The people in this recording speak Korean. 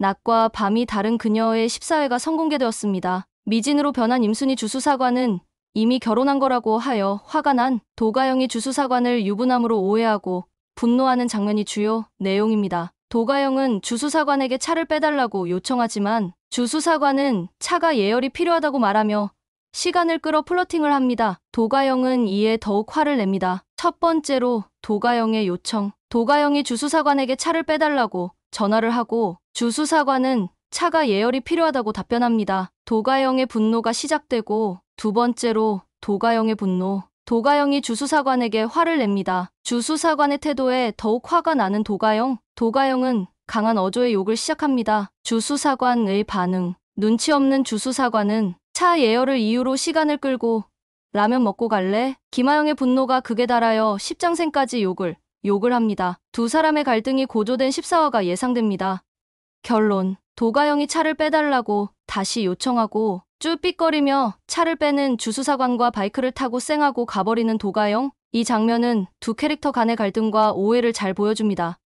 낮과 밤이 다른 그녀의 14회가 성공개되었습니다 미진으로 변한 임순희 주수사관은 이미 결혼한 거라고 하여 화가 난 도가영이 주수사관을 유부남으로 오해하고 분노하는 장면이 주요 내용입니다. 도가영은 주수사관에게 차를 빼달라고 요청하지만 주수사관은 차가 예열이 필요하다고 말하며 시간을 끌어 플러팅을 합니다. 도가영은 이에 더욱 화를 냅니다. 첫 번째로 도가영의 요청. 도가영이 주수사관에게 차를 빼달라고 전화를 하고 주수사관은 차가 예열이 필요하다고 답변합니다. 도가영의 분노가 시작되고 두 번째로 도가영의 분노. 도가영이 주수사관에게 화를 냅니다. 주수사관의 태도에 더욱 화가 나는 도가영. 도가영은 강한 어조의 욕을 시작합니다. 주수사관의 반응. 눈치 없는 주수사관은 차 예열을 이유로 시간을 끌고 라면 먹고 갈래? 김하영의 분노가 극에 달하여 십장생까지 욕을 욕을 합니다. 두 사람의 갈등이 고조된 14화가 예상됩니다. 결론 도가영이 차를 빼달라고 다시 요청하고 쭈삐거리며 차를 빼는 주수사관과 바이크를 타고 쌩하고 가버리는 도가영 이 장면은 두 캐릭터 간의 갈등과 오해를 잘 보여줍니다.